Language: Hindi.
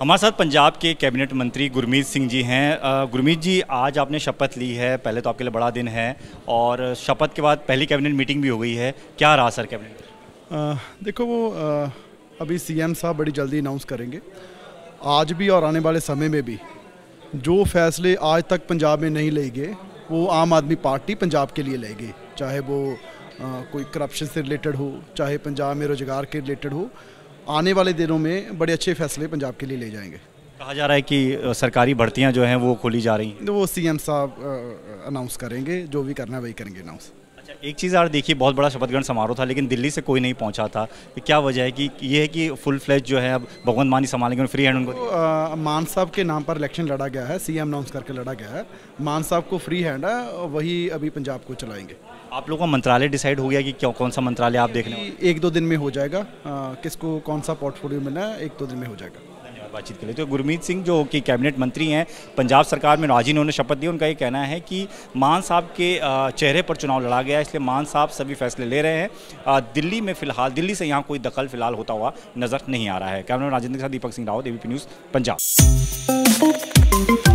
हमारे साथ पंजाब के कैबिनेट मंत्री गुरमीत सिंह जी हैं गुरमीत जी आज आपने शपथ ली है पहले तो आपके लिए बड़ा दिन है और शपथ के बाद पहली कैबिनेट मीटिंग भी हो गई है क्या रहा सर कैबिनेट देखो वो आ, अभी सीएम साहब बड़ी जल्दी अनाउंस करेंगे आज भी और आने वाले समय में भी जो फैसले आज तक पंजाब में नहीं ले गए वो आम आदमी पार्टी पंजाब के लिए लेगी चाहे वो आ, कोई करप्शन से रिलेटेड हो चाहे पंजाब में रोज़गार के रिलेटेड हो आने वाले दिनों में बड़े अच्छे फैसले पंजाब के लिए ले जाएंगे कहा जा रहा है कि सरकारी भर्तियाँ जो हैं वो खोली जा रही हैं तो वो सीएम साहब अनाउंस करेंगे जो भी करना है वही करेंगे अनाउंस अच्छा एक चीज़ यार देखिए बहुत बड़ा शपथ ग्रहण समारोह था लेकिन दिल्ली से कोई नहीं पहुंचा था क्या वजह है कि ये है कि फुल फ्लैज जो है अब भगवंत मान ही संभालेंगे फ्री हैंड उनको तो, मान साहब के नाम पर इलेक्शन लड़ा गया है सीएम अनाउंस करके लड़ा गया है मान साहब को फ्री हैंड है वही अभी पंजाब को चलाएंगे आप लोगों का मंत्रालय डिसाइड हो गया कि क्या कौन सा मंत्रालय आप देख रहे हैं एक दो दिन में हो जाएगा किसको कौन सा पोर्टफोलियो मिलना है एक दो दिन में हो जाएगा बातचीत के लिए तो गुरमीत सिंह जो कि कैबिनेट मंत्री हैं पंजाब सरकार में आज इन्होंने शपथ दी उनका ये कहना है कि मान साहब के चेहरे पर चुनाव लड़ा गया इसलिए मान साहब सभी फैसले ले रहे हैं दिल्ली में फिलहाल दिल्ली से यहाँ कोई दखल फिलहाल होता हुआ नजर नहीं आ रहा है कैमरा राजेंद्र के साथ दीपक सिंह रावत एबीपी न्यूज़ पंजाब